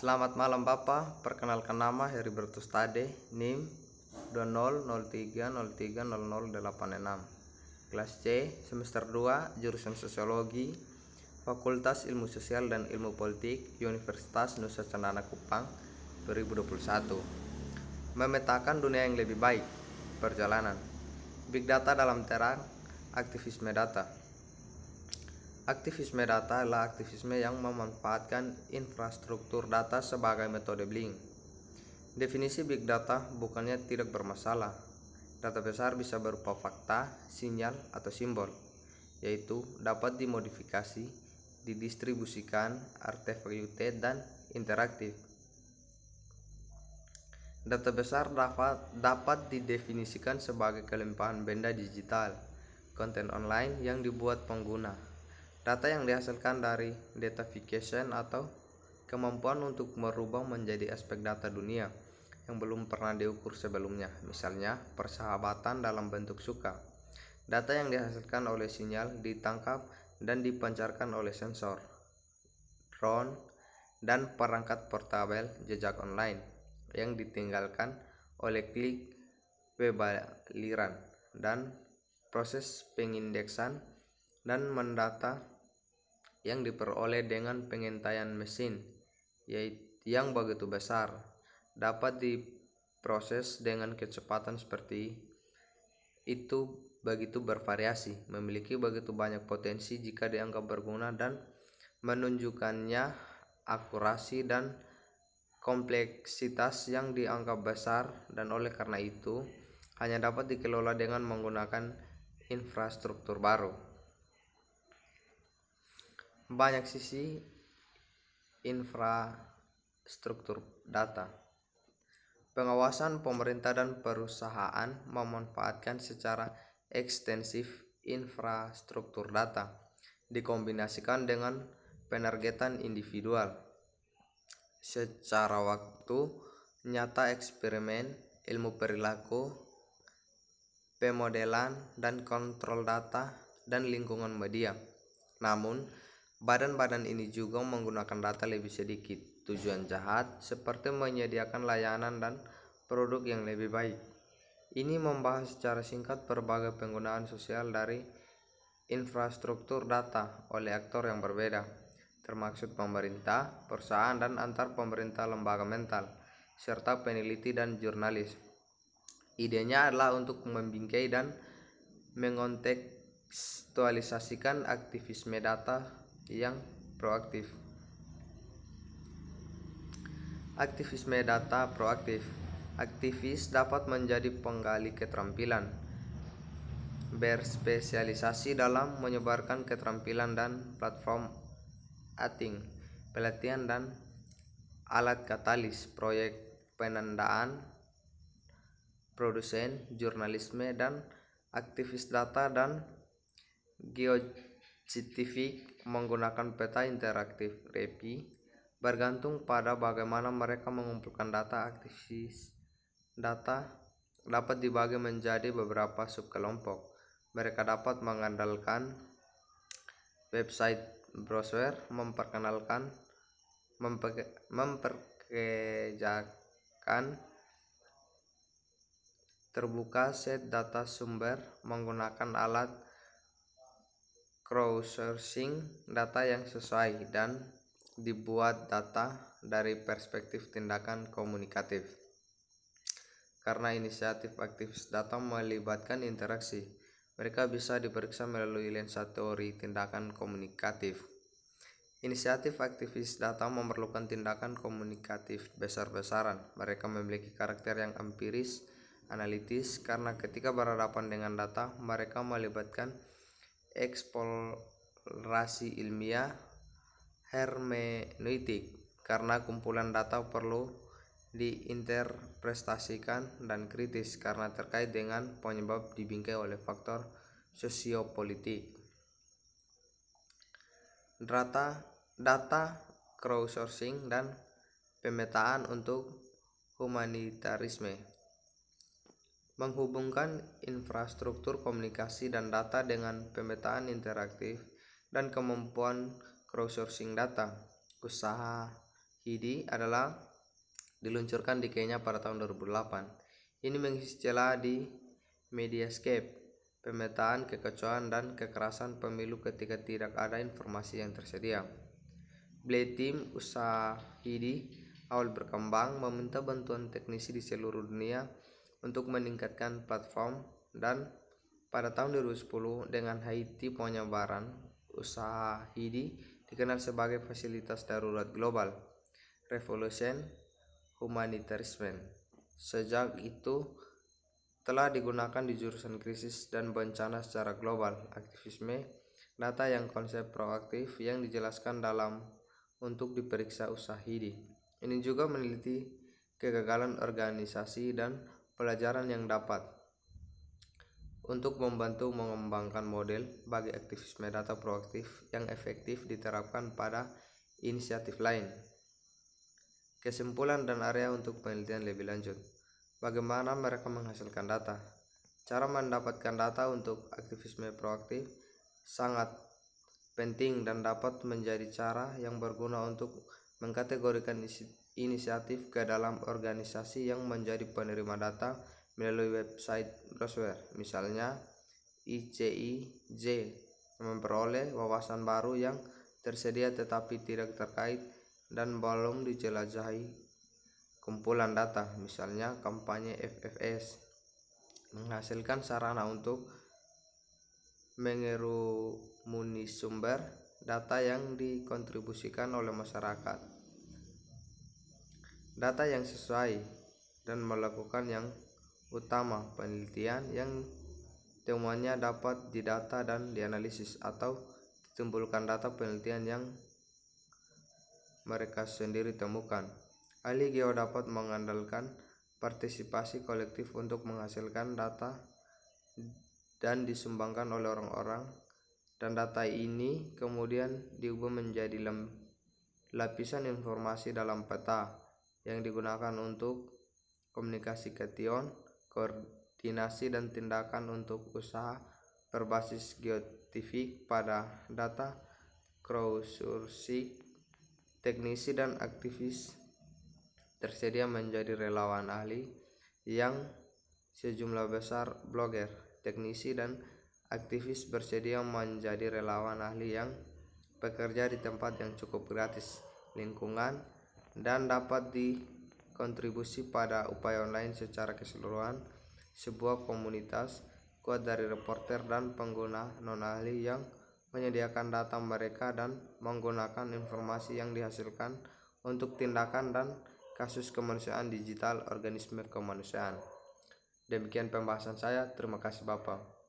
Selamat malam Bapak, perkenalkan nama Heri Bertustade, NIM 2003030086. Kelas C, semester 2, jurusan Sosiologi, Fakultas Ilmu Sosial dan Ilmu Politik, Universitas Nusa Cendana Kupang, 2021. Memetakan dunia yang lebih baik, perjalanan. Big Data dalam terang, aktivisme data. Aktivisme data adalah aktivisme yang memanfaatkan infrastruktur data sebagai metode bling. Definisi big data bukannya tidak bermasalah. Data besar bisa berupa fakta, sinyal, atau simbol, yaitu dapat dimodifikasi, didistribusikan, artefakute dan interaktif. Data besar dapat, dapat didefinisikan sebagai kelimpahan benda digital, konten online yang dibuat pengguna, Data yang dihasilkan dari datafication atau kemampuan untuk merubah menjadi aspek data dunia yang belum pernah diukur sebelumnya, misalnya persahabatan dalam bentuk suka. Data yang dihasilkan oleh sinyal ditangkap dan dipancarkan oleh sensor, drone, dan perangkat portabel jejak online yang ditinggalkan oleh klik pebaliran dan proses pengindeksan dan mendata yang diperoleh dengan pengintaian mesin yaitu yang begitu besar dapat diproses dengan kecepatan seperti itu begitu bervariasi, memiliki begitu banyak potensi jika dianggap berguna dan menunjukkannya akurasi dan kompleksitas yang dianggap besar dan oleh karena itu hanya dapat dikelola dengan menggunakan infrastruktur baru banyak sisi infrastruktur data. Pengawasan pemerintah dan perusahaan memanfaatkan secara ekstensif infrastruktur data dikombinasikan dengan penargetan individual. Secara waktu nyata eksperimen ilmu perilaku, pemodelan dan kontrol data dan lingkungan media. Namun, Badan-badan ini juga menggunakan data lebih sedikit tujuan jahat seperti menyediakan layanan dan produk yang lebih baik. Ini membahas secara singkat berbagai penggunaan sosial dari infrastruktur data oleh aktor yang berbeda, termasuk pemerintah, perusahaan, dan antar pemerintah lembaga mental, serta peneliti dan jurnalis. Idenya adalah untuk membingkai dan mengontekstualisasikan aktivisme data yang proaktif. Aktivisme data proaktif. Aktivis dapat menjadi penggali keterampilan, berspesialisasi dalam menyebarkan keterampilan dan platform ating, pelatihan dan alat katalis, proyek penandaan, produsen, jurnalisme, dan aktivis data dan geologi. CTV menggunakan peta interaktif REPI bergantung pada bagaimana mereka mengumpulkan data aktivis. Data dapat dibagi menjadi beberapa subkelompok. Mereka dapat mengandalkan website browser, memperkenalkan, memperkejakan terbuka set data sumber menggunakan alat crowdsourcing data yang sesuai dan dibuat data dari perspektif tindakan komunikatif. Karena inisiatif aktivis data melibatkan interaksi, mereka bisa diperiksa melalui lensa teori tindakan komunikatif. Inisiatif aktivis data memerlukan tindakan komunikatif besar-besaran. Mereka memiliki karakter yang empiris, analitis, karena ketika berhadapan dengan data, mereka melibatkan eksplorasi ilmiah hermeneutik karena kumpulan data perlu diinterpretasikan dan kritis karena terkait dengan penyebab dibingkai oleh faktor sosiopolitik. Data data crowdsourcing dan pemetaan untuk humanitarisme menghubungkan infrastruktur komunikasi dan data dengan pemetaan interaktif dan kemampuan crowdsourcing data. Usaha HIDI adalah diluncurkan di Kenya pada tahun 2008. Ini mengisi celah di mediascape, pemetaan kekecohan dan kekerasan pemilu ketika tidak ada informasi yang tersedia. Blade Team Usaha HIDI awal berkembang meminta bantuan teknisi di seluruh dunia untuk meningkatkan platform dan pada tahun 2010 dengan Haiti penyebaran usaha HIDI dikenal sebagai fasilitas darurat global revolution Humanitarianisme. sejak itu telah digunakan di jurusan krisis dan bencana secara global aktivisme data yang konsep proaktif yang dijelaskan dalam untuk diperiksa usaha HIDI ini juga meneliti kegagalan organisasi dan pelajaran yang dapat untuk membantu mengembangkan model bagi aktivisme data proaktif yang efektif diterapkan pada inisiatif lain. Kesimpulan dan area untuk penelitian lebih lanjut. Bagaimana mereka menghasilkan data? Cara mendapatkan data untuk aktivisme proaktif sangat penting dan dapat menjadi cara yang berguna untuk mengkategorikan inisiatif ke dalam organisasi yang menjadi penerima data melalui website browser. Misalnya, ICIJ memperoleh wawasan baru yang tersedia tetapi tidak terkait dan belum dijelajahi kumpulan data, misalnya kampanye FFS, menghasilkan sarana untuk mengerumuni sumber data yang dikontribusikan oleh masyarakat data yang sesuai dan melakukan yang utama penelitian yang temuannya dapat didata dan dianalisis atau ditumpulkan data penelitian yang mereka sendiri temukan. Ahli geo dapat mengandalkan partisipasi kolektif untuk menghasilkan data dan disumbangkan oleh orang-orang dan data ini kemudian diubah menjadi lapisan informasi dalam peta yang digunakan untuk komunikasi ketion, koordinasi dan tindakan untuk usaha berbasis geotifik pada data crowdsourcing, teknisi dan aktivis tersedia menjadi relawan ahli yang sejumlah besar blogger, teknisi dan aktivis bersedia menjadi relawan ahli yang bekerja di tempat yang cukup gratis, lingkungan, dan dapat dikontribusi pada upaya online secara keseluruhan sebuah komunitas kuat dari reporter dan pengguna non ahli yang menyediakan data mereka dan menggunakan informasi yang dihasilkan untuk tindakan dan kasus kemanusiaan digital organisme kemanusiaan. Demikian pembahasan saya, terima kasih Bapak.